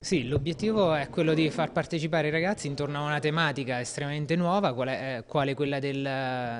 Sì, l'obiettivo è quello di far partecipare i ragazzi intorno a una tematica estremamente nuova, quale, eh, quale quella del,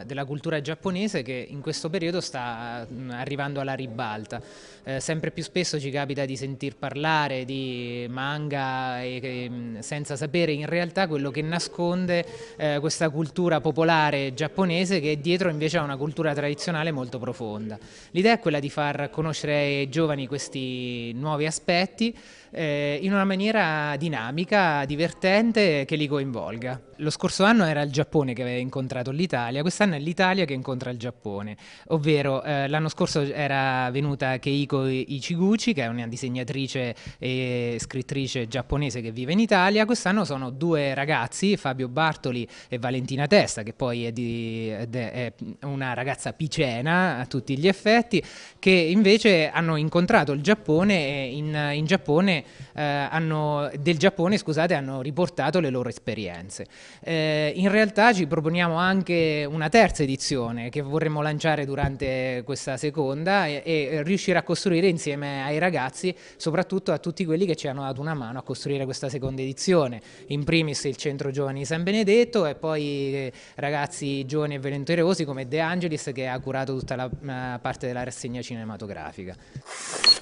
della cultura giapponese che in questo periodo sta mm, arrivando alla ribalta. Eh, sempre più spesso ci capita di sentir parlare di manga e, e, mm, senza sapere in realtà quello che nasconde eh, questa cultura popolare giapponese che è dietro invece a una cultura tradizionale molto profonda. L'idea è quella di far conoscere ai giovani questi nuovi aspetti eh, in una maniera maniera dinamica, divertente, che li coinvolga. Lo scorso anno era il Giappone che aveva incontrato l'Italia, quest'anno è l'Italia che incontra il Giappone, ovvero eh, l'anno scorso era venuta Keiko Ichiguchi, che è una disegnatrice e scrittrice giapponese che vive in Italia, quest'anno sono due ragazzi, Fabio Bartoli e Valentina Testa, che poi è, di, è una ragazza picena a tutti gli effetti, che invece hanno incontrato il Giappone e in, in Giappone eh, hanno, del Giappone scusate, hanno riportato le loro esperienze. Eh, in realtà ci proponiamo anche una terza edizione che vorremmo lanciare durante questa seconda e, e riuscire a costruire insieme ai ragazzi, soprattutto a tutti quelli che ci hanno dato una mano a costruire questa seconda edizione. In primis il Centro Giovani San Benedetto e poi eh, ragazzi giovani e volenterosi come De Angelis che ha curato tutta la eh, parte della rassegna cinematografica.